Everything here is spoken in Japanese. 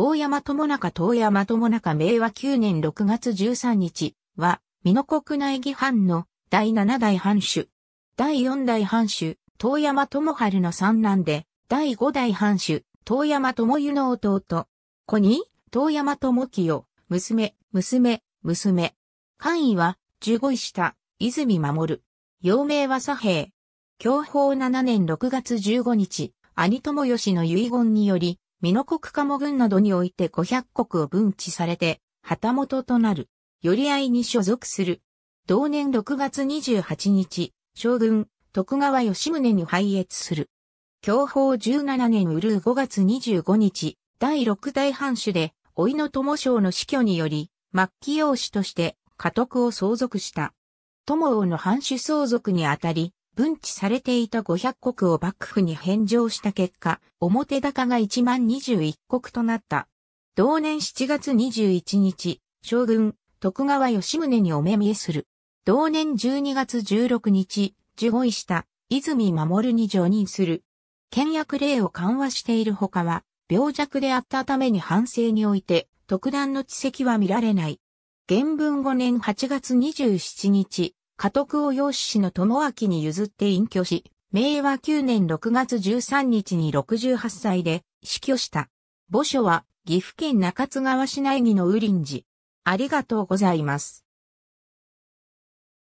遠山友中遠山友中明和9年6月13日は、美濃国内議藩の第7代藩主。第4代藩主、遠山友春の三男で、第5代藩主、遠山友湯の弟。子に、遠山友清、娘、娘、娘。官位は、十五位下、泉守。幼名は左平。享保7年6月15日、兄友義の遺言により、美濃国茂軍などにおいて500国を分置されて、旗本となる、寄り合いに所属する。同年6月28日、将軍、徳川吉宗に拝謁する。享保17年うるう5月25日、第6代藩主で、老の友将の死去により、末期養子として家督を相続した。友王の藩主相続にあたり、分置されていた500国を幕府に返上した結果、表高が1万21国となった。同年7月21日、将軍、徳川吉宗にお目見えする。同年12月16日、受護した泉守に上任する。倹約令を緩和しているほかは、病弱であったために反省において、特段の知跡は見られない。原文5年8月27日、家督を養子氏の友明に譲って隠居し、明和9年6月13日に68歳で死去した。墓所は岐阜県中津川市内木の雨林寺。ありがとうございます。